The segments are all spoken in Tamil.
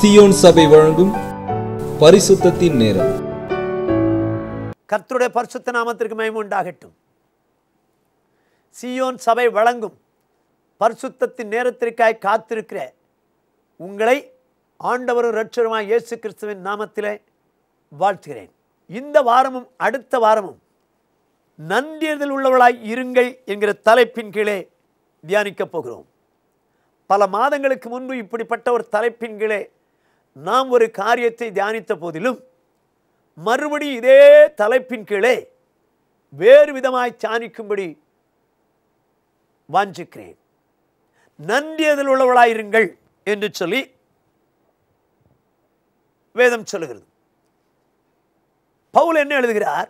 சியோன் சபை வழங்கும் பரிசுத்தத்தின் நேரம் கர்த்தருடைய பரிசுத்த நாமத்திற்கு மயமு உண்டாகட்டும் சியோன் சபை வழங்கும் பரிசுத்தத்தின் நேரத்திற்காய் காத்திருக்கிற உங்களை ஆண்டவரும் ரட்சருமாய் இயேசு கிறிஸ்துவின் நாமத்திலே வாழ்த்துகிறேன் இந்த வாரமும் அடுத்த வாரமும் நன்றியதில் உள்ளவளாய் இருங்கள் என்கிற தலைப்பின் கீழே தியானிக்கப் போகிறோம் பல மாதங்களுக்கு முன்பு இப்படிப்பட்ட ஒரு தலைப்பின் கீழே நாம் ஒரு காரியத்தை தியானித்த போதிலும் மறுபடி இதே தலைப்பின் கீழே வேறு விதமாய் சாணிக்கும்படி வாஞ்சிக்கிறேன் நன்றி அதில் உள்ளவளாயிருங்கள் என்று சொல்லி வேதம் சொல்லுகிறது பவுல் என்ன எழுதுகிறார்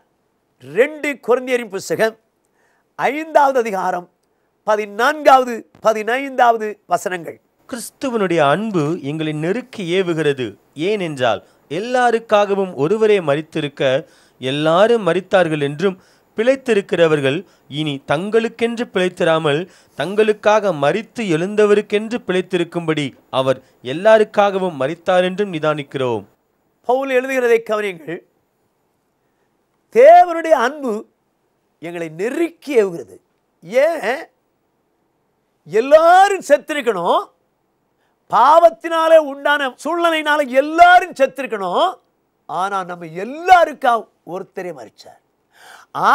ரெண்டு குழந்தையரின் புஸ்தகம் ஐந்தாவது அதிகாரம் பதினான்காவது பதினைந்தாவது வசனங்கள் கிறிஸ்துவனுடைய அன்பு எங்களை நெருக்கி ஏவுகிறது ஏனென்றால் எல்லாருக்காகவும் ஒருவரே மறித்திருக்க எல்லாரும் மறித்தார்கள் என்றும் பிழைத்திருக்கிறவர்கள் இனி தங்களுக்கென்று பிழைத்திராமல் தங்களுக்காக மறித்து எழுந்தவருக்கென்று பிழைத்திருக்கும்படி அவர் எல்லாருக்காகவும் மறித்தார் என்றும் நிதானிக்கிறோம் பவுல் எழுதுகிறதை கவனியங்கள் தேவனுடைய அன்பு எங்களை நெருக்கி ஏவுகிறது ஏன் எல்லாரும் செத்திருக்கணும் பாவத்தினாலே உண்டான சூழ்நிலையினால எல்லாரும் செத்திருக்கணும் ஆனால் நம்ம எல்லாருக்கா ஒருத்தரே மறிச்சார்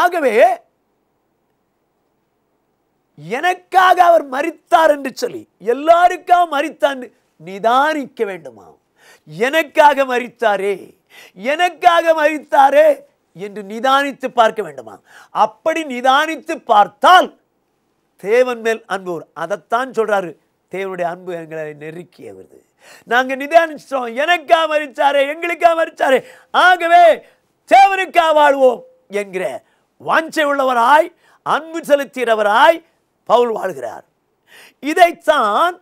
ஆகவே எனக்காக அவர் மறித்தார் என்று சொல்லி எல்லாருக்காக மறித்தான் நிதானிக்க வேண்டுமா எனக்காக மறித்தாரே எனக்காக மறித்தாரே என்று நிதானித்து பார்க்க வேண்டுமா அப்படி நிதானித்து பார்த்தால் தேவன் மேல் அன்போர் அதைத்தான் சொல்றாரு தேவனுடைய அன்பு எங்களை நெருக்கி வருது நாங்கள் நிதானிச்சோம் எனக்கா மறிச்சாரு எங்களுக்கா மறிச்சாரு ஆகவே தேவனுக்கா வாழ்வோம் என்கிற வாஞ்சை உள்ளவராய் அன்பு செலுத்தியவராய் பவுல் வாழ்கிறார் இதைத்தான்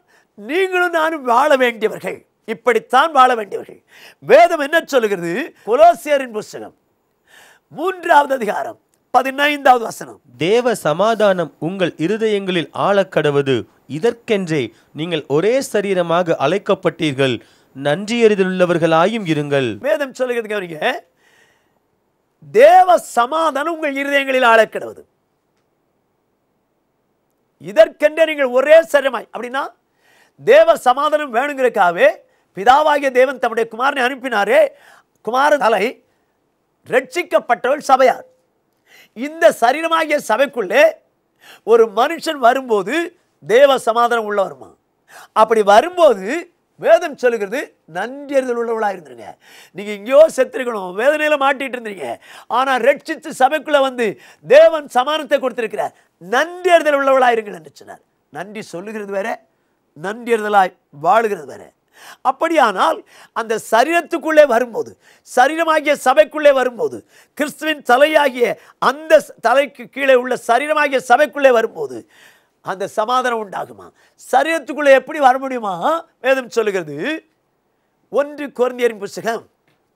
நீங்களும் நானும் வாழ வேண்டியவர்கள் இப்படித்தான் வாழ வேண்டியவர்கள் வேதம் என்ன சொல்லுகிறது குலோசியரின் புஸ்தகம் மூன்றாவது அதிகாரம் பதினைந்தாவது வசனம் தேவ சமாதானம் உங்கள் இருதயங்களில் ஆளக்கடவது இதற்கென்றே நீங்கள் ஒரே சரீரமாக அழைக்கப்பட்டீர்கள் நன்றியறிதலுள்ளவர்களாயும் இருங்கள் வேதம் சொல்லுகிறது தேவ சமாதானம் உங்கள் இருதயங்களில் அழைக்கிடுவது இதற்கென்றே நீங்கள் ஒரே சரமாய் அப்படின்னா தேவ சமாதானம் வேணுங்கிறக்காவே பிதாவாகிய தேவன் தம்முடைய குமாரனை அனுப்பினாரே குமார தலை ரட்சிக்கப்பட்டவள் சபையார் இந்த சரீரமாகிய சபைக்குள்ளே ஒரு மனுஷன் வரும்போது தேவ சமாதானம் உள்ள வருமா அப்படி வரும்போது வேதம் சொல்லுகிறது நன்றியறிதல் உள்ளவளாக இருந்துருங்க நீங்கள் எங்கேயோ செத்துருக்கணும் வேதனையில் மாட்டிகிட்டு இருந்தீங்க ஆனால் ரட்சித்து சபைக்குள்ளே வந்து தேவன் சமானத்தை கொடுத்துருக்கிறார் நன்றியறிதல் உள்ளவளாக இருங்கன்னு சொன்னார் நன்றி சொல்லுகிறது வேற நன்றியறிதலாய் வாழுகிறது வேற அப்படியானால் அந்த சரீரத்துக்குள்ளே வரும்போது சரீரமாகிய சபைக்குள்ளே வரும்போது கிறிஸ்துவின் தலையாகிய அந்த தலைக்கு கீழே உள்ள சரீரமாகிய சபைக்குள்ளே வரும்போது அந்த சமாதானம் உண்டாகுமா சரீரத்துக்குள்ளே எப்படி வர முடியுமா வேதம் சொல்லுகிறது ஒன்று குழந்தையரின் புஸ்தகம்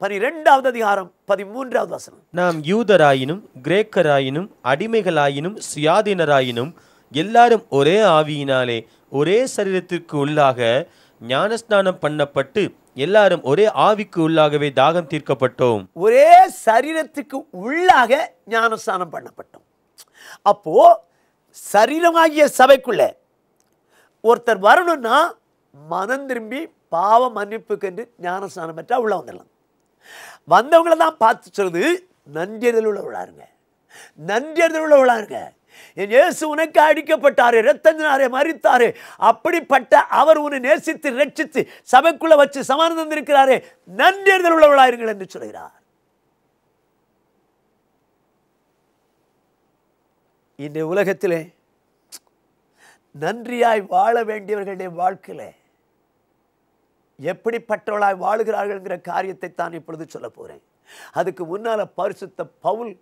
பனிரெண்டாவது அதிகாரம் பதிமூன்றாவது வசனம் நாம் யூதராயினும் கிரேக்கராயினும் அடிமைகளாயினும் சுயாதீனராயினும் எல்லாரும் ஒரே ஆவியினாலே ஒரே சரீரத்திற்கு உள்ளாக ஞானஸ்நானம் பண்ணப்பட்டு எல்லாரும் ஒரே ஆவிக்கு உள்ளாகவே தாகம் தீர்க்கப்பட்டோம் ஒரே சரீரத்துக்கு உள்ளாக ஞானஸ்நானம் பண்ணப்பட்டோம் அப்போ சரீரமாகிய சபைக்குள்ளே ஒருத்தர் வரணும்னா மனம் திரும்பி பாவ மன்னிப்புக்கென்று ஞானஸ்நானம் பெற்றால் உள்ளே வந்துடலாம் வந்தவங்கள தான் பார்த்து சொல்லுது நன்றியதில் உள்ளவளாருங்க நன்றியதில் உள்ளவளாருங்க என் இயேசு உனக்கு அடிக்கப்பட்டாரு ரத்தஞ்சினாரே மறித்தாரு அப்படிப்பட்ட அவர் உன்னை நேசித்து ரட்சித்து சபைக்குள்ளே வச்சு சமானந்தம் இருக்கிறாரே நன்றியதில் உள்ளவளாருங்கள் என்று சொல்கிறார் இந்த உலகத்திலே நன்றியாய் வாழ வேண்டியவர்களுடைய வாழ்க்கையில் எப்படிப்பட்டவளாய் என்கிற காரியத்தை தான் இப்பொழுது சொல்ல போகிறேன் அதுக்கு முன்னால் பரிசுத்த பவுல்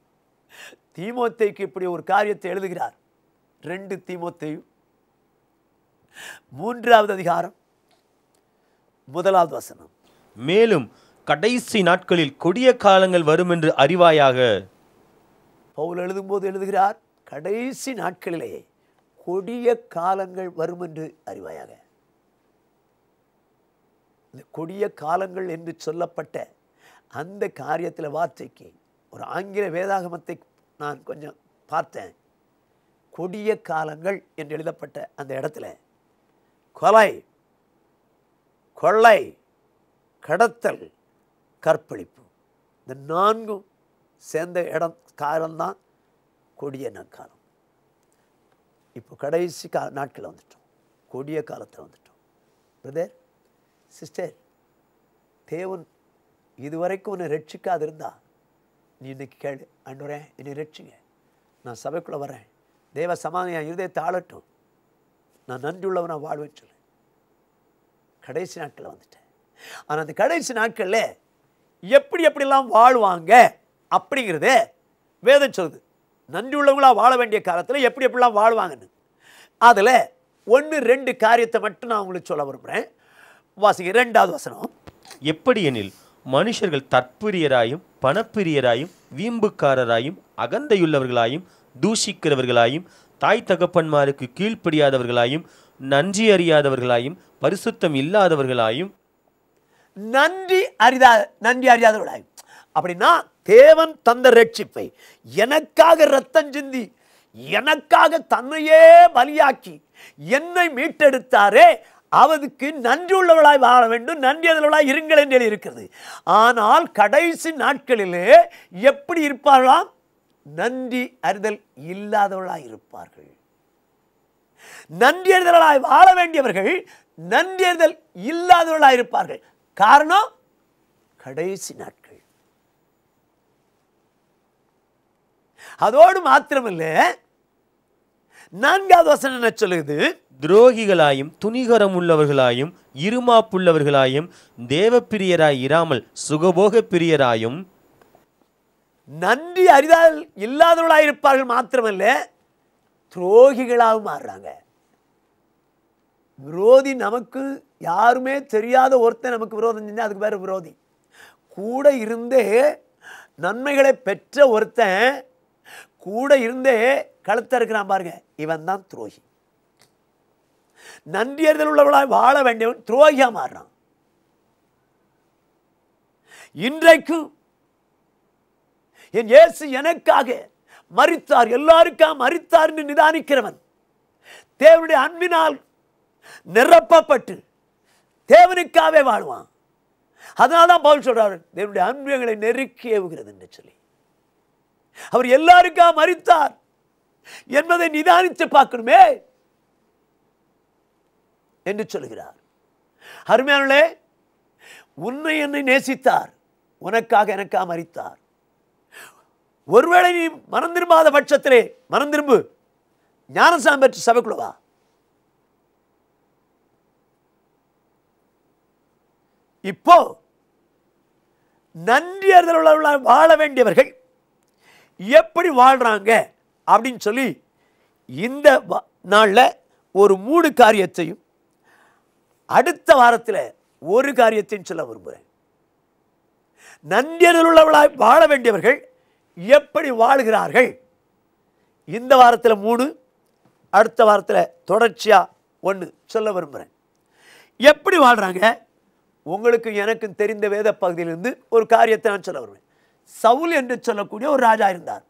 தீமோத்தைக்கு இப்படி ஒரு காரியத்தை எழுதுகிறார் ரெண்டு தீமோத்தையும் மூன்றாவது அதிகாரம் முதலாவது வசனம் மேலும் கடைசி நாட்களில் கொடிய காலங்கள் வரும் என்று அறிவாயாக பவுல் எழுதும்போது எழுதுகிறார் கடைசி நாட்களிலே கொடிய காலங்கள் வரும் என்று அறிவாயாக இந்த கொடிய காலங்கள் என்று சொல்லப்பட்ட அந்த காரியத்தில் வார்த்தைக்கு ஒரு ஆங்கில வேதாகமத்தை நான் கொஞ்சம் பார்த்தேன் கொடிய காலங்கள் என்று எழுதப்பட்ட அந்த இடத்துல கொலை கொள்ளை கடத்தல் கற்பழிப்பு இந்த நான்கும் சேர்ந்த இடம் காலம்தான் கொடிய காலம் இப்போ கடைசி கா நாட்களில் வந்துட்டோம் கொடிய காலத்தில் வந்துட்டோம் பிரதர் சிஸ்டர் தேவன் இதுவரைக்கும் உன்னை ரட்சிக்காது இருந்தா நீ இன்னைக்கு கேளு அன்றுறேன் என்னை ரட்சிங்க நான் சபைக்குள்ளே வரேன் தேவ சமாதானம் என் இருதயத்தை நான் நன்றி உள்ளவனை வாழ்வேன்னு சொல்லு கடைசி நாட்களில் வந்துட்டேன் ஆனால் அந்த கடைசி நாட்களில் எப்படி எப்படிலாம் வாழ்வாங்க அப்படிங்கிறது வேதம் சொல்லுது நன்றி உள்ளவங்களாக வாழ வேண்டிய காலத்தில் எப்படி எப்படிலாம் வாழ்வாங்கன்னு அதில் ஒன்று ரெண்டு காரியத்தை மட்டும் நான் உங்களுக்கு சொல்ல விரும்புகிறேன் வாசிங்க ரெண்டாவது வசனம் எப்படி எனில் மனுஷர்கள் தற்பிரியராயும் பணப்பிரியராயும் வீம்புக்காரராயும் அகந்தையுள்ளவர்களாயும் தூஷிக்கிறவர்களாயும் தாய் தகப்பன்மாருக்கு கீழ்ப்படியாதவர்களாயும் நன்றி அறியாதவர்களாயும் பரிசுத்தம் இல்லாதவர்களாயும் நன்றி அறிதா நன்றி அறியாதவர்களாயும் அப்படின்னா தேவன் தந்த ரட்சிப்பை எனக்காக ரத்தம் சிந்தி எனக்காக தன்னையே பலியாக்கி என்னை மீட்டெடுத்தாரே அவருக்கு நன்றி உள்ளவளாய் வாழ வேண்டும் நன்றி உள்ளவளாய் இருங்கள் என்று இருக்கிறது ஆனால் கடைசி நாட்களிலே எப்படி இருப்பார்களாம் நன்றி அறிதல் இல்லாதவளாய் இருப்பார்கள் நன்றி அறிதலாய் வாழ வேண்டியவர்கள் நன்றி அறிதல் இல்லாதவர்களாய் இருப்பார்கள் காரணம் கடைசி நாட்கள் அதோடு மாத்திரமில்லை நான்காவது வசனம் என்ன சொல்லுது துரோகிகளாயும் துணிகரம் உள்ளவர்களாயும் இருமாப்புள்ளவர்களாயும் தேவப்பிரியராய் இராமல் சுகபோக பிரியராயும் நன்றி அறிதால் இல்லாதவர்களாக இருப்பார்கள் மாத்திரமல்ல துரோகிகளாகவும் மாறுறாங்க விரோதி நமக்கு யாருமே தெரியாத ஒருத்தர் நமக்கு விரோதம் செஞ்சால் அதுக்கு பேர் விரோதி கூட இருந்தே நன்மைகளை பெற்ற ஒருத்தன் கூட இருந்தே கழுத்த இருக்கிறான் பாருங்க இவன் தான் துரோகி நன்றியர்தல் உள்ளவளாய் வாழ வேண்டியவன் துரோகியா மாறுறான் இன்றைக்கும் என் இயேசு எனக்காக மறித்தார் எல்லாருக்காக மறித்தார் என்று நிதானிக்கிறவன் தேவனுடைய அன்பினால் நிரப்பப்பட்டு தேவனுக்காவே வாழ்வான் அதனால தான் பவுல் சொல்றாரு தேவனுடைய அன்பு எங்களை நெருக்கி ஏவுகிறது என்று சொல்லி அவர் எல்லாருக்கா மறித்தார் என்பதை நிதானித்து பார்க்கணுமே என்று சொல்கிறார் அருமையானே உன்னை என்னை நேசித்தார் உனக்காக எனக்காக மறித்தார் ஒருவேளை நீ மனம் திரும்பாத பட்சத்திலே மனம் திரும்பு ஞானசாமி பெற்று சபைக்குழுவா இப்போ நன்றி அறிதல் வாழ வேண்டியவர்கள் எப்படி வாழ்கிறாங்க அப்படின்னு சொல்லி இந்த நாளில் ஒரு மூணு காரியத்தையும் அடுத்த வாரத்தில் ஒரு காரியத்தையும் சொல்ல விரும்புகிறேன் நன்றியதுள்ளவர்களாய் வாழ வேண்டியவர்கள் எப்படி வாழ்கிறார்கள் இந்த வாரத்தில் மூணு அடுத்த வாரத்தில் தொடர்ச்சியாக ஒன்று சொல்ல விரும்புகிறேன் எப்படி வாழ்கிறாங்க உங்களுக்கும் எனக்கும் தெரிந்த வேத பகுதியிலிருந்து ஒரு காரியத்தை நான் சொல்ல வருவேன் சவுல் என்று சொல்லக்கூடிய ஒரு ராஜா இருந்தார்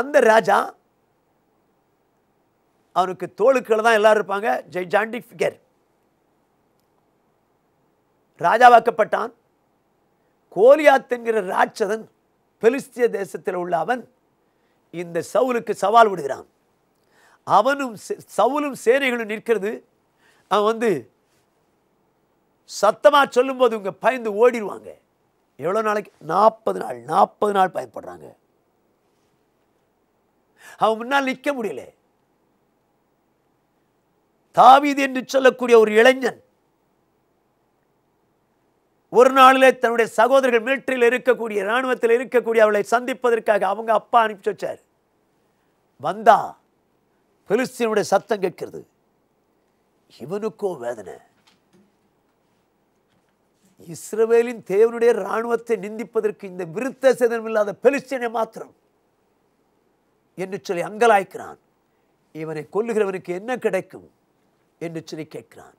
அந்த ராஜா அவனுக்கு தோளுக்கள் தான் எல்லாரும் இருப்பாங்க ஜெய்ஜாண்டி ஃபிகர் ராஜாவாக்கப்பட்டான் கோலியாத் என்கிற ராட்சதன் பெலிஸ்திய தேசத்தில் உள்ள அவன் இந்த சவுலுக்கு சவால் விடுகிறான் அவனும் சவுலும் சேனைகளும் நிற்கிறது அவன் வந்து சத்தமாக சொல்லும்போது இவங்க பயந்து ஓடிடுவாங்க எவ்வளோ நாளைக்கு நாற்பது நாள் நாற்பது நாள் பயன்படுறாங்க அவன் முன்னால் நிற்க முடியல தாவீது என்று சொல்லக்கூடிய ஒரு இளைஞன் ஒரு நாளிலே தன்னுடைய சகோதரர்கள் மிலிட்ரியில் இருக்கக்கூடிய இராணுவத்தில் இருக்கக்கூடிய அவளை சந்திப்பதற்காக அவங்க அப்பா அனுப்பிச்சு வச்சார் வந்தா பெலிஸ்தீனுடைய சத்தம் கேட்கிறது இவனுக்கும் வேதனை இஸ்ரவேலின் தேவனுடைய இராணுவத்தை நிந்திப்பதற்கு இந்த விருத்த சேதனமில்லாத பெலிஸ்தீனை மாத்திரம் என்று சொல்லி அங்கலாய்க்கிறான் இவனை கொல்லுகிறவனுக்கு என்ன கிடைக்கும் என்று சொல்லி கேட்கிறான்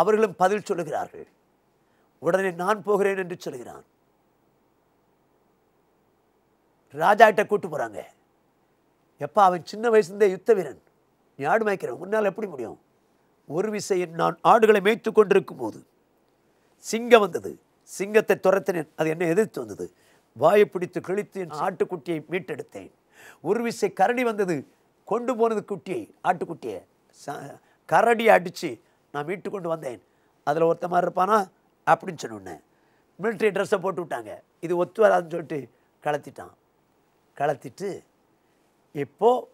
அவர்களும் பதில் சொல்லுகிறார்கள் உடனே நான் போகிறேன் என்று சொல்கிறான் கிட்ட கூட்டு போகிறாங்க எப்பா அவன் சின்ன வயசுந்தே யுத்த வீரன் நீ ஆடு மேய்க்கிறேன் உன்னால் எப்படி முடியும் ஒரு விசையில் நான் ஆடுகளை மேய்த்து கொண்டிருக்கும் போது சிங்கம் வந்தது சிங்கத்தை துரத்தினேன் அது என்னை எதிர்த்து வந்தது வாயை பிடித்து கிழித்து என் ஆட்டுக்குட்டியை மீட்டெடுத்தேன் ஒரு விசை கரடி வந்தது கொண்டு போனது குட்டியை ஆட்டுக்குட்டியை கரடி அடித்து நான் மீட்டு கொண்டு வந்தேன் அதில் ஒருத்த மாதிரி இருப்பானா அப்படின்னு சொன்னோன்னே மிலிட்ரி ட்ரெஸ்ஸை போட்டு விட்டாங்க இது ஒத்து வராதுன்னு சொல்லிட்டு கலத்திட்டான் கலத்திட்டு இப்போது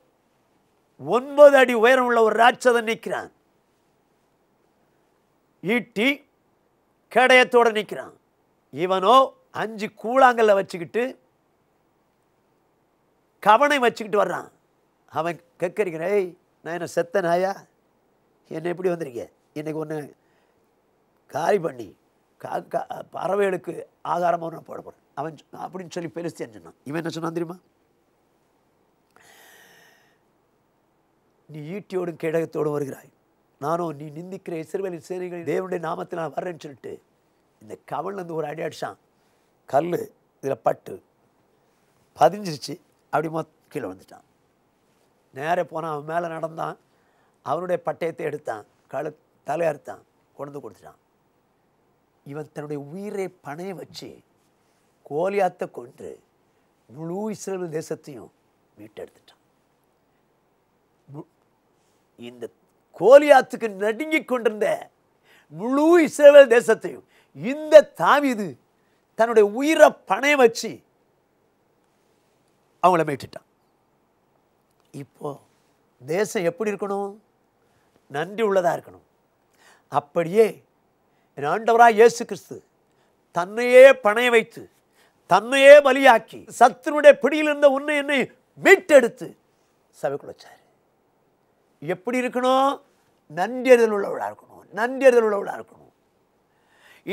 ஒன்பது அடி உயரம் உள்ள ஒரு ராட்சதன் நிற்கிறான் ஈட்டி கேடயத்தோடு நிற்கிறான் இவனோ அஞ்சு கூழாங்கல்ல வச்சுக்கிட்டு கவனை வச்சுக்கிட்டு வர்றான் அவன் கேட்கறிக்கிறேன் நான் என்ன செத்த நாயா என்னை எப்படி வந்திருக்க இன்றைக்கி ஒன்று காரி பண்ணி கா பறவைகளுக்கு ஆகாரமாக நான் போட போகிறேன் அவன் அப்படின்னு சொல்லி பெருசு சொன்னான் இவன் என்ன சொன்னான் தெரியுமா நீ ஈட்டியோடும் கேடகத்தோடும் வருகிறாய் நானும் நீ நிந்திக்கிற இஸ்ரேலின் சேனைகள் தேவனுடைய நாமத்தில் நான் வர்றேன்னு சொல்லிட்டு இந்த வந்து ஒரு அடி அடித்தான் கல் இதில் பட்டு பதிஞ்சிருச்சு அப்படி மொத்த கீழே வந்துட்டான் நேராக போனால் அவன் மேலே நடந்தான் அவனுடைய பட்டயத்தை எடுத்தான் கழு தலையறுத்தான் கொண்டு கொடுத்துட்டான் இவன் தன்னுடைய உயிரை பணைய வச்சு கோலியாத்தை கொன்று முழு இஸ்ரேல் தேசத்தையும் மீட்டெடுத்துட்டான் இந்த கோலியாத்துக்கு நடுங்கி கொண்டிருந்த முழு இஸ்ரேல் தேசத்தையும் இந்த தாவிது தன்னுடைய உயிரை பணையம் வச்சு அவங்கள மீட்டுட்டான் இப்போ தேசம் எப்படி இருக்கணும் நன்றி உள்ளதாக இருக்கணும் அப்படியே ஆண்டவராக இயேசு கிறிஸ்து தன்னையே பணைய வைத்து தன்னையே வலியாக்கி சத்துனுடைய பிடியில் இருந்த உன்னை என்னை மீட்டெடுத்து சபை வச்சார் எப்படி இருக்கணும் நன்றியதல் உள்ளவளாக இருக்கணும் நன்றியதல் உள்ளவளாக இருக்கணும்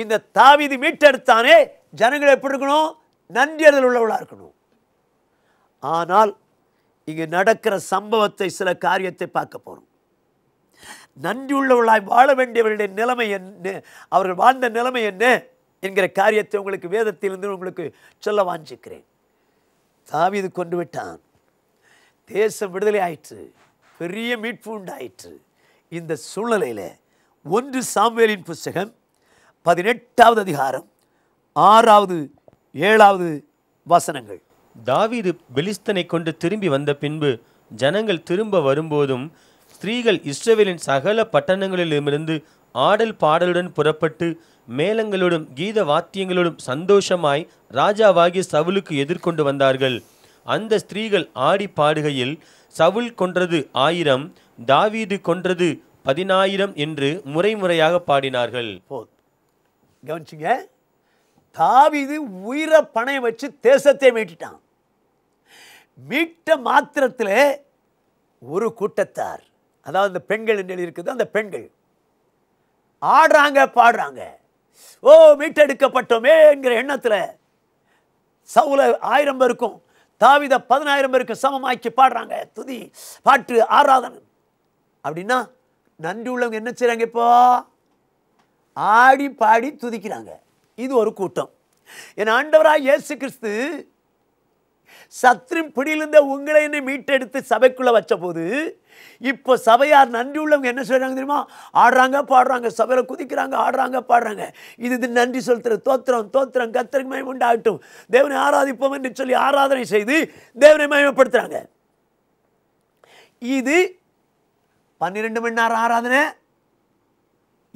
இந்த தாவிதி மீட்டெடுத்தானே ஜனங்கள் எப்படி இருக்கணும் நன்றியதல் உள்ளவளாக இருக்கணும் ஆனால் இங்கே நடக்கிற சம்பவத்தை சில காரியத்தை பார்க்க போகிறோம் நன்றி உள்ளவளாய் வாழ வேண்டியவர்களுடைய நிலைமை என்ன அவர்கள் வாழ்ந்த நிலைமை என்ன என்கிற காரியத்தை உங்களுக்கு வேதத்திலிருந்து உங்களுக்கு சொல்ல வாஞ்சிக்கிறேன் தாவிது கொண்டு விட்டான் தேசம் விடுதலை ஆயிற்று பெரிய மீட்பு உண்டாயிற்று இந்த சூழ்நிலையில் ஒன்று சாம்வேலின் புஸ்தகம் பதினெட்டாவது அதிகாரம் ஆறாவது ஏழாவது வசனங்கள் தாவீது பெலிஸ்தனை கொண்டு திரும்பி வந்த பின்பு ஜனங்கள் திரும்ப வரும்போதும் ஸ்திரீகள் இஸ்ரேவேலின் சகல பட்டணங்களிலிருந்து ஆடல் பாடலுடன் புறப்பட்டு மேளங்களோடும் கீத வாத்தியங்களோடும் சந்தோஷமாய் ராஜாவாகிய சவுலுக்கு எதிர்கொண்டு வந்தார்கள் அந்த ஸ்திரீகள் ஆடி பாடுகையில் சவுல் கொன்றது ஆயிரம் தாவீது கொன்றது பதினாயிரம் என்று முறை முறையாக பாடினார்கள் கவனிச்சுங்க தாவிது உயிரை பணையை வச்சு தேசத்தை மீட்டுட்டான் மீட்ட மாத்திரத்தில் ஒரு கூட்டத்தார் அதாவது இந்த பெண்கள் என்று இருக்குது அந்த பெண்கள் ஆடுறாங்க பாடுறாங்க ஓ மீட்டெடுக்கப்பட்டோமே என்கிற எண்ணத்தில் சவுல ஆயிரம் பேருக்கும் தாவித பதினாயிரம் பேருக்கு சமமாக்கி பாடுறாங்க துதி பாட்டு ஆராதனை அப்படின்னா நன்றி உள்ளவங்க என்ன செய்கிறாங்க இப்போ ஆடி பாடி துதிக்கிறாங்க இது ஒரு கூட்டம் என் ஆண்டவராக இயேசு கிறிஸ்து சத்ரின் பிடியிலிருந்த உங்களை என்ன மீட்டெடுத்து சபைக்குள்ளே வச்ச போது இப்போ சபையார் நன்றி உள்ளவங்க என்ன செய்கிறாங்க தெரியுமா ஆடுறாங்க பாடுறாங்க சபையில் குதிக்கிறாங்க ஆடுறாங்க பாடுறாங்க இது இது நன்றி சொல்கிற தோத்திரம் தோத்திரம் கத்திரங்க மயம் உண்டாகட்டும் தேவனை ஆராதிப்போம் என்று சொல்லி ஆராதனை செய்து தேவனை மயமப்படுத்துகிறாங்க இது பன்னிரெண்டு மணி நேரம் ஆராதனை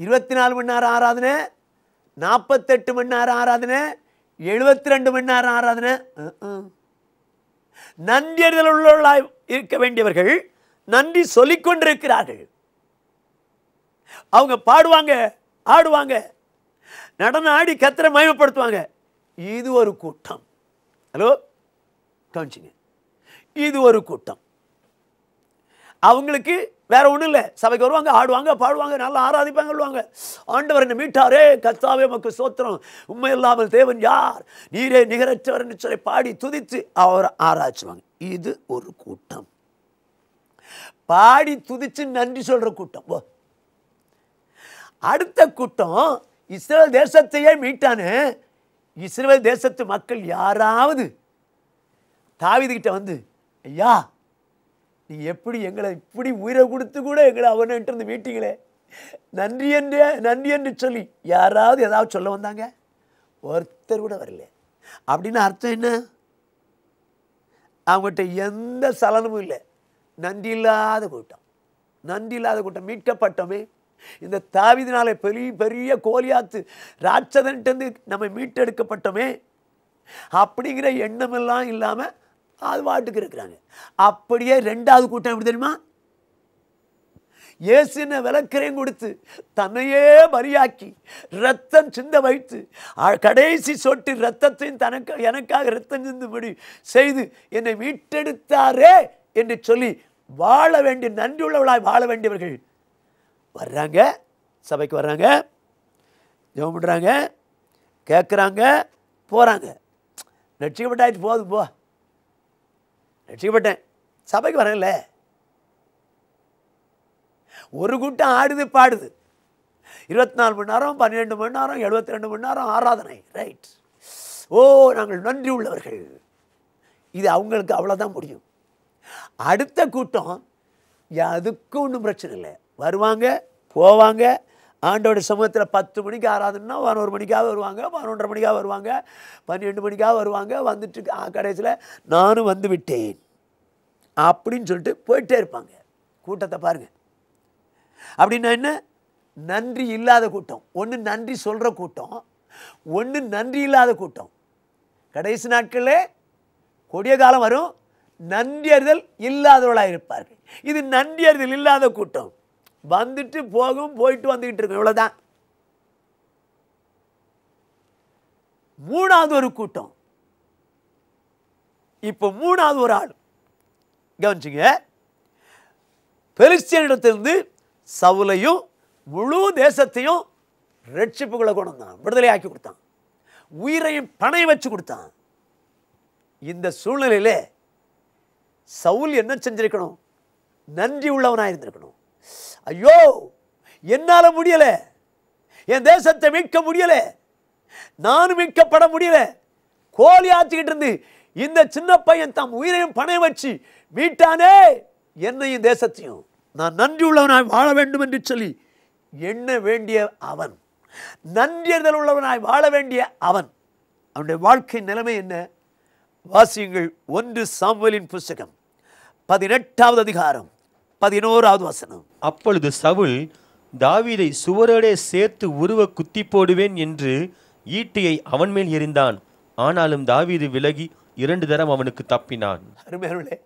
இருபத்தி நாலு மணி நேரம் ஆராதனை நாற்பத்தெட்டு மணி நேரம் ஆராதனை எழுபத்தி ரெண்டு மணி நேரம் ஆராதனை நன்றியறிதல் உள்ள இருக்க வேண்டியவர்கள் நன்றி சொல்லிக்கொண்டிருக்கிறார்கள் அவங்க பாடுவாங்க ஆடுவாங்க நடன ஆடி கத்திர மயமப்படுத்துவாங்க இது ஒரு கூட்டம் ஹலோ கவனிச்சிங்க இது ஒரு கூட்டம் அவங்களுக்கு வேற ஒன்றும் இல்லை சபைக்கு வருவாங்க ஆடுவாங்க பாடுவாங்க நல்லா ஆராதிப்பாங்க சொல்லுவாங்க ஆண்டவர் என்ன மீட்டாரே கத்தாவே மக்கு சோத்திரம் உண்மை இல்லாமல் தேவன் யார் நீரே நிகரற்றவர் சொல்லி பாடி துதித்து அவர் ஆராய்ச்சுவாங்க இது ஒரு கூட்டம் பாடி துதிச்சு நன்றி சொல்கிற கூட்டம் அடுத்த கூட்டம் இஸ்ரேல் தேசத்தையே மீட்டானு இஸ்ரேல் தேசத்து மக்கள் யாராவது தாவிதுகிட்ட வந்து ஐயா நீ எப்படி எங்களை இப்படி உயிரை கொடுத்து கூட எங்களை அவன்கிட்ட இருந்து மீட்டிங்களே நன்றி என்றே நன்றி என்று சொல்லி யாராவது ஏதாவது சொல்ல வந்தாங்க ஒருத்தர் கூட வரல அப்படின்னு அர்த்தம் என்ன அவங்ககிட்ட எந்த சலனமும் இல்லை நன்றி இல்லாத கூட்டம் நன்றி இல்லாத கூட்டம் மீட்கப்பட்டோமே இந்த தாவிதினால பெரிய பெரிய கோலியாத்து ராட்சதன்ட்டு நம்ம மீட்டெடுக்கப்பட்டோமே அப்படிங்கிற எண்ணமெல்லாம் இல்லாமல் அது வாட்டுக்கு இருக்கிறாங்க அப்படியே ரெண்டாவது கூட்டம் எப்படி தெரியுமா இயேசுன விளக்கரையும் கொடுத்து தன்னையே மரியாக்கி ரத்தம் சிந்த வைத்து கடைசி சொட்டு ரத்தத்தையும் தனக்கு எனக்காக ரத்தம் சிந்தபடி செய்து என்னை மீட்டெடுத்தாரே என்று சொல்லி வாழ வேண்டிய நன்றி உள்ளவளாய் வாழ வேண்டியவர்கள் வர்றாங்க சபைக்கு வர்றாங்க ஜெபம் பண்ணுறாங்க கேட்குறாங்க போகிறாங்க ரட்சிக்கப்பட்டாயிட்டு போதும் போ ரட்சிக்கப்பட்டேன் சபைக்கு வரல ஒரு கூட்டம் ஆடுது பாடுது இருபத்தி நாலு மணி நேரம் பன்னிரெண்டு மணி நேரம் எழுபத்தி ரெண்டு மணி நேரம் ஆராதனை ரைட் ஓ நாங்கள் நன்றி உள்ளவர்கள் இது அவங்களுக்கு அவ்வளோதான் முடியும் அடுத்த கூட்டம் அதுக்கும் ஒன்றும் பிரச்சனை இல்லை வருவாங்க போவாங்க ஆண்டோடைய சமூகத்தில் பத்து மணிக்கு ஆறாதுன்னா பதினோரு மணிக்காக வருவாங்க பதினொன்றரை மணிக்காக வருவாங்க பன்னிரெண்டு மணிக்காக வருவாங்க வந்துட்டு கடைசியில் நானும் வந்து விட்டேன் அப்படின்னு சொல்லிட்டு போயிட்டே இருப்பாங்க கூட்டத்தை பாருங்கள் அப்படின்னா என்ன நன்றி இல்லாத கூட்டம் ஒன்று நன்றி சொல்கிற கூட்டம் ஒன்று நன்றி இல்லாத கூட்டம் கடைசி நாட்களில் கொடிய காலம் வரும் நன்றியறிதல் இல்லாதவர்களாக இருப்பார்கள் இது நன்றியறிதல் இல்லாத கூட்டம் வந்துட்டு போகும் போயிட்டு வந்துகிட்டு இருக்கும் இவ்வளவுதான் மூணாவது ஒரு கூட்டம் இப்ப மூணாவது ஒரு ஆள் கவனிச்சுங்க பெலிஸ்தியனிடத்திலிருந்து சவுலையும் முழு தேசத்தையும் ரட்சிப்புகளை கொண்டு வந்தான் விடுதலை ஆக்கி கொடுத்தான் உயிரையும் பணையை வச்சு கொடுத்தான் இந்த சூழ்நிலையில சவுல் என்ன செஞ்சிருக்கணும் நன்றி உள்ளவனாக இருந்திருக்கணும் ஐயோ என்னால் முடியலை என் தேசத்தை மீட்க முடியலை நானும் மீட்கப்பட முடியலை கோழி ஆச்சுக்கிட்டு இருந்து இந்த சின்ன பையன் தம் உயிரையும் பணையம் வச்சு மீட்டானே என்னையும் தேசத்தையும் நான் நன்றி உள்ளவனாய் வாழ வேண்டும் என்று சொல்லி எண்ண வேண்டிய அவன் நன்றியதல் உள்ளவனாய் வாழ வேண்டிய அவன் அவனுடைய வாழ்க்கை நிலைமை என்ன வாசியுங்கள் ஒன்று சாம்வலின் புஸ்தகம் பதினெட்டாவது அதிகாரம் பதினோராவது வசனம் அப்பொழுது சவுல் தாவீதை சுவரோடே சேர்த்து உருவ குத்தி போடுவேன் என்று ஈட்டியை அவன் மேல் எறிந்தான் ஆனாலும் தாவீது விலகி இரண்டு தரம் அவனுக்கு தப்பினான் அருமையானே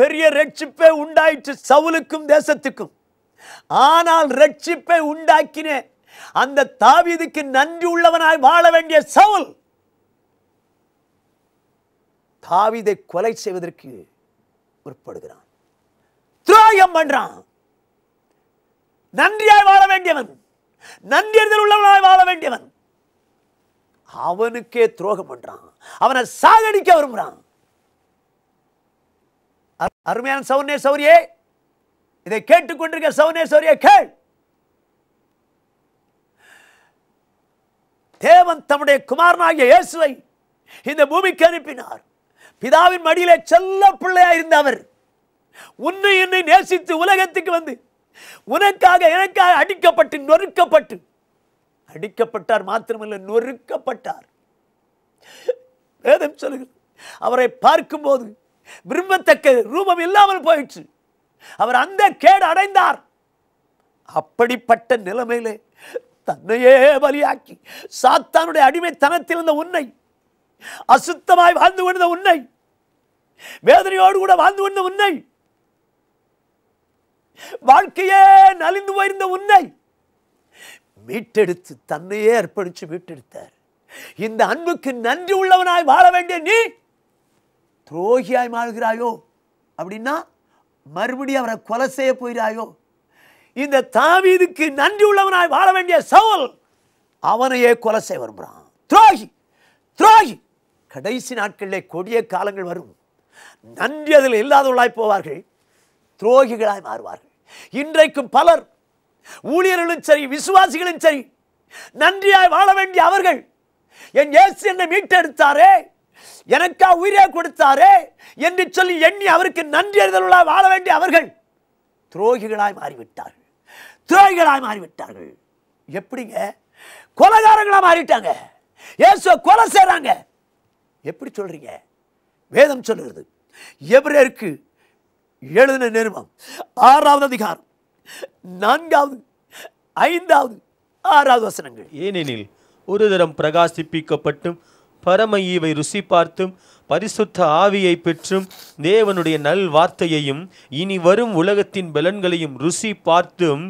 பெரிய ரட்சிப்பை உண்டாயிற்று சவுலுக்கும் தேசத்துக்கும் ஆனால் ரட்சிப்பை உண்டாக்கின அந்த தாவிதுக்கு நன்றி உள்ளவனாய் வாழ வேண்டிய சவுல் தாவிதை கொலை செய்வதற்கு முற்படுகிறான் துரோகம் பண்றான் நன்றியாய் வாழ வேண்டியவன் நன்றியர்கள் உள்ளவனாய் வாழ வேண்டியவன் அவனுக்கே துரோகம் பண்றான் அவனை சாகடிக்க விரும்புறான் அருமையான சௌர்ணே சௌரியே இதை கேட்டுக்கொண்டிருக்க சௌனே சௌரிய கேள் தேவன் தம்முடைய குமாரனாகிய இயேசுவை இந்த பூமிக்கு அனுப்பினார் பிதாவின் மடியிலே செல்ல பிள்ளையா இருந்த அவர் உன்னை என்னை நேசித்து உலகத்துக்கு வந்து உனக்காக எனக்காக அடிக்கப்பட்டு நொறுக்கப்பட்டு அடிக்கப்பட்டார் மாத்திரமல்ல நொறுக்கப்பட்டார் வேதம் சொல்லுகிறது அவரை பார்க்கும்போது விரும்பத்தக்க ரூபம் இல்லாமல் போயிடுச்சு அவர் அந்த கேடு அடைந்தார் அப்படிப்பட்ட நிலைமையிலே தன்னையே பலியாக்கி சாத்தானுடைய அடிமைத்தனத்தில் இருந்த உன்னை அசுத்தமாய் வாழ்ந்து கொண்ட உன்னை வேதனையோடு கூட வாழ்ந்து கொண்ட உன்னை வாழ்க்கையே நலிந்து போயிருந்த உன்னை மீட்டெடுத்து தன்னையே அர்ப்பணிச்சு மீட்டெடுத்தார் இந்த அன்புக்கு நன்றி உள்ளவனாய் வாழ வேண்டிய நீ துரோகியாய் மாறுகிறாயோ அப்படின்னா மறுபடியும் அவரை கொலை செய்ய போயிறாயோ இந்த தாவீதுக்கு நன்றி உள்ளவனாய் வாழ வேண்டிய சவுல் அவனையே கொலை செய்ய விரும்புகிறான் துரோகி துரோகி கடைசி நாட்களிலே கொடிய காலங்கள் வரும் நன்றி அதில் இல்லாதவர்களாய் போவார்கள் துரோகிகளாய் மாறுவார்கள் இன்றைக்கும் பலர் ஊழியர்களும் சரி விசுவாசிகளும் சரி நன்றியாய் வாழ வேண்டிய அவர்கள் என் இயேசு என்னை மீட்டெடுத்தாரே எனக்கா உயிரே கொடுத்தாரே என்று சொல்லி எண்ணி அவருக்கு நன்றி அறிதலாய் வாழ வேண்டிய அவர்கள் துரோகிகளாய் மாறிவிட்டார்கள் துரோகிகளாய் மாறிவிட்டார்கள் எப்படிங்க கொலகாரங்களா மாறிட்டாங்க இயேசுவை கொலை செய்கிறாங்க எப்படி சொல்கிறீங்க வேதம் சொல்லுகிறது எவரேற்கு எழுதின நிறுவம் ஆறாவது அதிகாரம் நான்காவது ஐந்தாவது ஆறாவது வசனங்கள் ஏனெனில் ஒரு தரம் பிரகாசிப்பிக்கப்பட்டும் பரம ஈவை ருசி பார்த்தும் பரிசுத்த ஆவியை பெற்றும் தேவனுடைய நல் வார்த்தையையும் இனி வரும் உலகத்தின் பலன்களையும் ருசி பார்த்தும்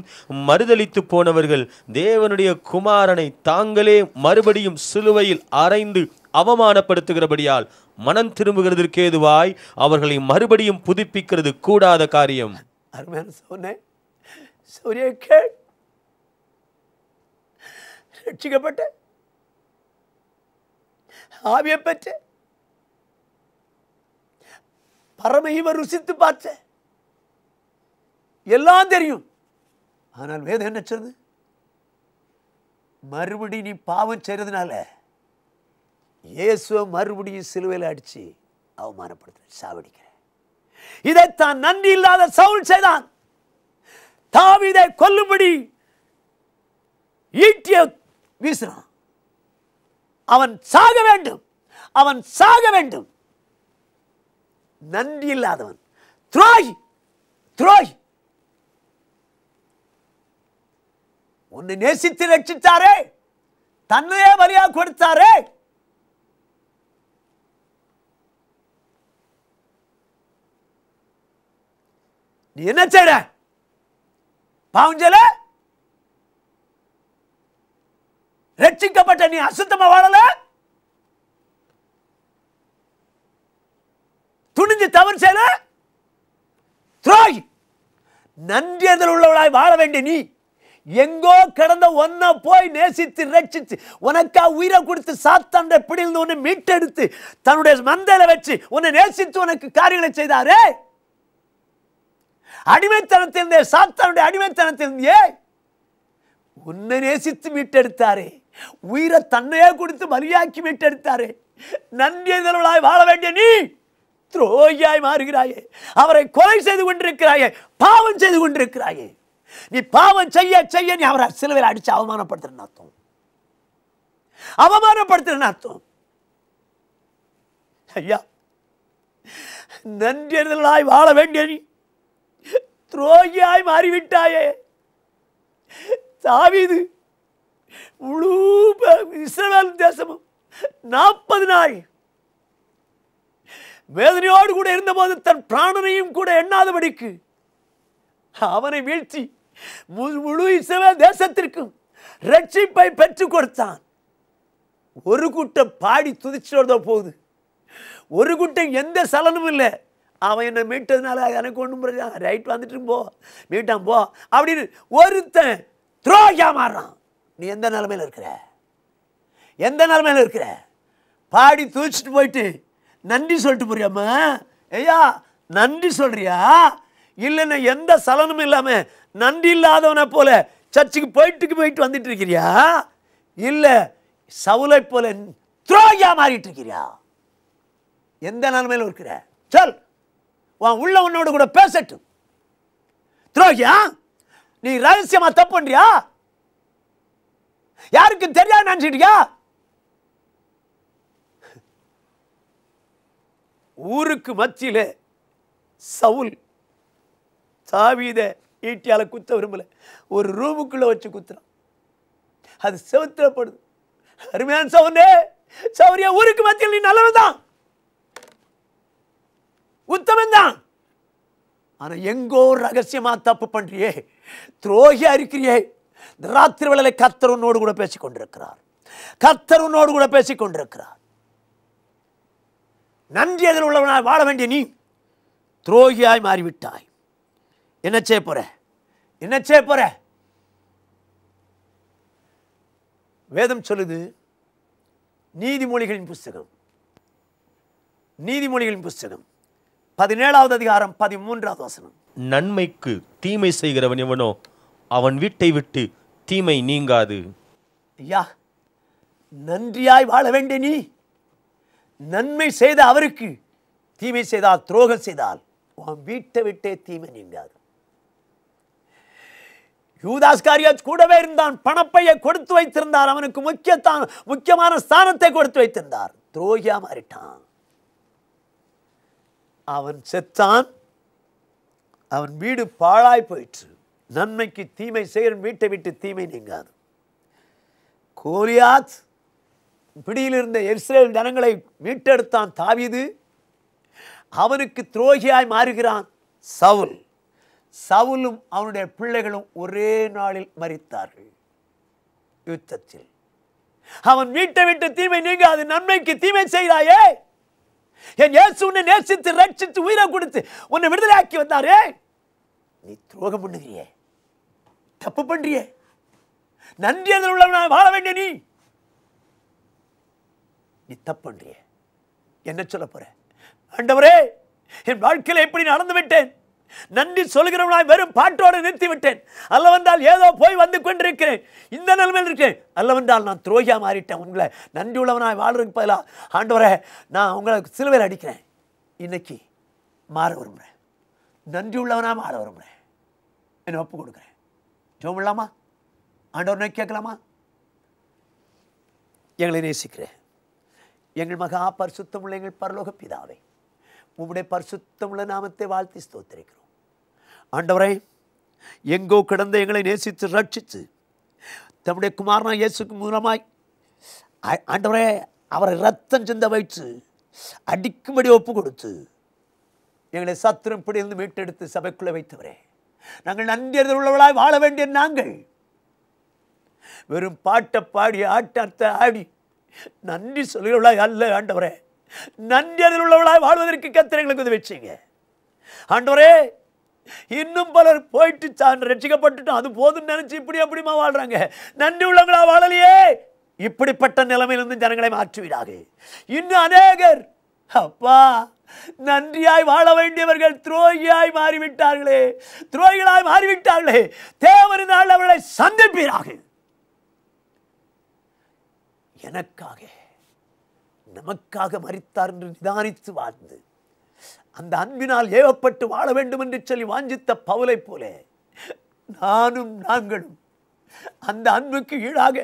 மறுதளித்து போனவர்கள் தேவனுடைய குமாரனை தாங்களே மறுபடியும் சிலுவையில் அரைந்து அவமானப்படுத்துகிறபடியால் மனம் திரும்புகிறதற்கு ஏதுவாய் அவர்களை மறுபடியும் புதுப்பிக்கிறது கூடாத காரியம் அருமையான பெற்ற ருசித்து பார்த்த எல்லாம் தெரியும் ஆனால் வேதம் என்ன சொல்றது மறுபடி நீ பாவம் செய்யறதுனால இயேசுவை மறுபடியும் சிலுவையில் அடித்து அவமானப்படுத்துறேன் சாவடிக்கிறேன் இதைத்தான் நன்றி இல்லாத சவுல் செய்தான் தாவிதை கொல்லும்படி ஈட்டிய வீசுறான் அவன் சாக வேண்டும் அவன் சாக வேண்டும் நன்றி இல்லாதவன் துரோகி துரோகி உன்னை நேசித்து ரட்சித்தாரே தன்னையே வழியாக கொடுத்தாரே நீ என்ன செய்ற பாவஞ்சல ரட்சிக்கப்பட்ட நீ அசுத்தமா வாழல துணிஞ்சு தவறு செய்யல துரோகி நன்றியதில் உள்ளவளாய் வாழ வேண்டிய நீ எங்கோ கிடந்த ஒன்ன போய் நேசித்து ரட்சித்து உனக்கா உயிரை கொடுத்து சாத்தாண்ட பிடிந்து உன்னை மீட்டெடுத்து தன்னுடைய மந்தையில வச்சு உன்னை நேசித்து உனக்கு காரியங்களை செய்தாரே அடிமைத்தனத்திலிருந்தே சாத்தானுடைய அடிமைத்தனத்திலிருந்தே உன்னை நேசித்து மீட்டெடுத்தாரே உயிரை தன்னையே கொடுத்து பலியாக்கி மீட்டெடுத்தாரே நன்றியதலாய் வாழ வேண்டிய நீ துரோகியாய் மாறுகிறாயே அவரை கொலை செய்து கொண்டிருக்கிறாயே பாவம் செய்து கொண்டிருக்கிறாயே நீ பாவம் செய்ய செய்ய நீ அவரை சிலுவையில் அடிச்சு அவமானப்படுத்துறன்னு அர்த்தம் அவமானப்படுத்துறன்னு அர்த்தம் ஐயா நன்றியதலாய் வாழ வேண்டிய நீ துரோகியாய் மாறிவிட்டாயே தாவிது முழு இஸ்ரேல் தேசமும் நாற்பது நாள் வேதனையோடு கூட இருந்தபோது தன் பிராணனையும் கூட எண்ணாதபடிக்கு அவனை வீழ்த்தி முழு இஸ்ரேல் தேசத்திற்கும் ரட்சிப்பை பெற்றுக் கொடுத்தான் ஒரு கூட்டம் பாடி துதிச்சிட்டு போகுது ஒரு கூட்டம் எந்த சலனும் இல்லை அவன் என்னை மீட்டதுனால எனக்கு ஒன்றும் பிரச்சனை ரைட் வந்துட்டு போ மீட்டான் போ அப்படின்னு ஒருத்தன் துரோகியாக மாறுறான் நீ எந்த நிலமையில் இருக்கிற எந்த நிலமையில் இருக்கிற பாடி தூச்சிட்டு போயிட்டு நன்றி சொல்லிட்டு புரியாமா ஐயா நன்றி சொல்கிறியா இல்லைன்னா எந்த சலனமும் இல்லாமல் நன்றி இல்லாதவனை போல சர்ச்சுக்கு போயிட்டுக்கு போயிட்டு வந்துட்டு இருக்கிறியா இல்லை சவுலை போல துரோகியாக மாறிட்டு இருக்கிறியா எந்த நிலைமையில் இருக்கிற சொல் உன் உள்ளவனோடு கூட பேசட்டும் துரோகியா நீ ரகசியமா தப்பு பண்றியா யாருக்கு தெரியாது நினைச்சிட்டியா ஊருக்கு மத்தியில் சவுல் சாவீத ஈட்டியால் குத்த விரும்பல ஒரு ரூமுக்குள்ளே வச்சு குத்துறான் அது செவுத்திரப்படுது அருமையான சவுண்டே சௌரியா ஊருக்கு மத்தியில் நீ நல்லவன் தான் உத்தமந்தான் ஆனால் எங்கோ ரகசியமா தப்பு பண்றியே துரோகி இருக்கிறியே ராத்திரி வேலை கத்தர் உன்னோடு கூட பேசி கொண்டிருக்கிறார் கத்தர் உன்னோடு கூட பேசிக் கொண்டிருக்கிறார் நன்றி எதிர் உள்ளவனாய் வாழ வேண்டிய நீ துரோகியாய் மாறிவிட்டாய் என்ன செய்ய போற என்ன செய்ய போற வேதம் சொல்லுது நீதிமொழிகளின் புஸ்தகம் நீதிமொழிகளின் புஸ்தகம் பதினேழாவது அதிகாரம் பதிமூன்றாவது வசனம் நன்மைக்கு தீமை செய்கிறவன் எவனோ அவன் வீட்டை விட்டு தீமை நீங்காது ஐயா நன்றியாய் வாழ வேண்டிய நீ நன்மை செய்த அவருக்கு தீமை செய்தால் துரோகம் செய்தால் உன் வீட்டை விட்டே தீமை நீங்காது யூதாஸ்காரியா கூடவே இருந்தான் பணப்பையை கொடுத்து வைத்திருந்தார் அவனுக்கு முக்கியத்தான் முக்கியமான ஸ்தானத்தை கொடுத்து வைத்திருந்தார் துரோகியா மாறிட்டான் அவன் செத்தான் அவன் வீடு பாழாய் போயிற்று நன்மைக்கு தீமை செய்கிறன் வீட்டை விட்டு தீமை நீங்காது கோலியாத் பிடியிலிருந்த இஸ்ரேல் ஜனங்களை மீட்டெடுத்தான் தாவிது அவனுக்கு துரோகியாய் மாறுகிறான் சவுல் சவுலும் அவனுடைய பிள்ளைகளும் ஒரே நாளில் மறித்தார்கள் யுத்தத்தில் அவன் வீட்டை விட்டு தீமை நீங்காது நன்மைக்கு தீமை செய்தாயே என் இயேசு உன்னை நேசித்து ரட்சித்து உயிரை கொடுத்து உன்னை விடுதலையாக்கி வந்தாரே நீ துரோகம் பண்ணுகிறியே தப்பு பண்றியே நன்றி அதில் நான் வாழ வேண்டிய நீ நீ தப்பு பண்றிய என்ன சொல்ல போற ஆண்டவரே என் வாழ்க்கையில் எப்படி நடந்து விட்டேன் நன்றி சொல்கிறவனாய் வெறும் பாட்டோடு நிறுத்திவிட்டேன் வந்தால் ஏதோ போய் வந்து கொண்டிருக்கிறேன் இந்த நிலைமையில் இருக்கேன் வந்தால் நான் துரோகியாக மாறிட்டேன் உங்களை நன்றி உள்ளவனாய் வாழ்றதுக்கு பதிலாக ஆண்டவரை நான் உங்களை சிலுவையில் அடிக்கிறேன் இன்னைக்கு மாற விரும்புகிறேன் நன்றி உள்ளவனாக மாற விரும்புகிறேன் என்னை ஒப்பு கொடுக்குறேன் ஜோம் இல்லாமா ஆண்டவரை கேட்கலாமா எங்களை நேசிக்கிறேன் எங்கள் மகா உள்ள எங்கள் பரலோக பிதாவை உம்முடைய பரிசுத்தமுள்ள நாமத்தை வாழ்த்தி ஸ்தோத்திரிக்கிறோம் ஆண்டவரே எங்கோ கிடந்த எங்களை நேசித்து ரட்சித்து தம்முடைய குமாரனா இயேசுக்கு மூலமாய் ஆண்டவரே அவரை ரத்தம் சிந்த வைத்து அடிக்கும்படி ஒப்பு கொடுத்து எங்களை சத்திரம் பிடிந்து மீட்டெடுத்து சபைக்குள்ளே வைத்தவரே நாங்கள் நன்றியதில் உள்ளவளாய் வாழ வேண்டிய நாங்கள் வெறும் பாட்டை பாடி ஆட்டத்தை ஆடி நன்றி சொல்கிறவளாய் அல்ல ஆண்டவரே நன்றி அதில் உள்ளவளாய் வாழ்வதற்கு கத்திர எங்களுக்கு உதவி செய்யுங்க ஆண்டவரே இன்னும் பலர் போயிட்டு சான் ரட்சிக்கப்பட்டுட்டோம் அது போதும் நினைச்சு இப்படி அப்படிமா வாழ்றாங்க நன்றி உள்ளவங்களா வாழலையே இப்படிப்பட்ட நிலைமையிலிருந்து ஜனங்களை மாற்றிவிடாது இன்னும் அநேகர் அப்பா நன்றியாய் வாழ வேண்டியவர்கள் துரோகியாய் மாறிவிட்டார்களே துரோகிகளாய் மாறிவிட்டார்களே தேவரினால் அவர்களை சந்திப்பீராக எனக்காக நமக்காக மறித்தார் என்று நிதானித்து வாழ்ந்து அந்த அன்பினால் ஏவப்பட்டு வாழ வேண்டும் என்று சொல்லி வாஞ்சித்த பவுலை போல நானும் நாங்களும் அந்த அன்புக்கு ஈடாக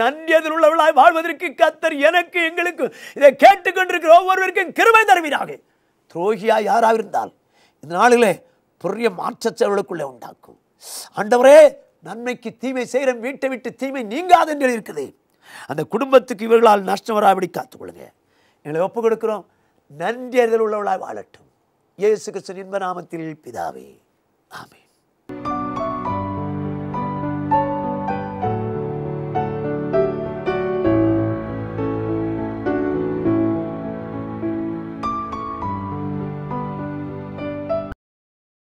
நன்றி அதில் உள்ளவளாய் வாழ்வதற்கு கத்தர் எனக்கு எங்களுக்கு இதை கேட்டுக்கொண்டிருக்கிற ஒவ்வொருவருக்கும் கிருமை தருவீராக துரோகியா யாராக இருந்தால் இந்த நாளிலே பெரிய மாற்றச்செவலுக்குள்ளே உண்டாக்கும் ஆண்டவரே நன்மைக்கு தீமை செய்கிறேன் வீட்டை விட்டு தீமை நீங்காது என்று இருக்குது அந்த குடும்பத்துக்கு இவர்களால் நஷ்டம் வராபடி காத்துக்கொள்ளுங்க எங்களை ஒப்பு கொடுக்கிறோம் நன்றி அறிதல் உள்ளவளாய் வாழட்டும் இயேசு கிறிஸ்தன் இன்ப நாமத்தில் பிதாவே ஆமே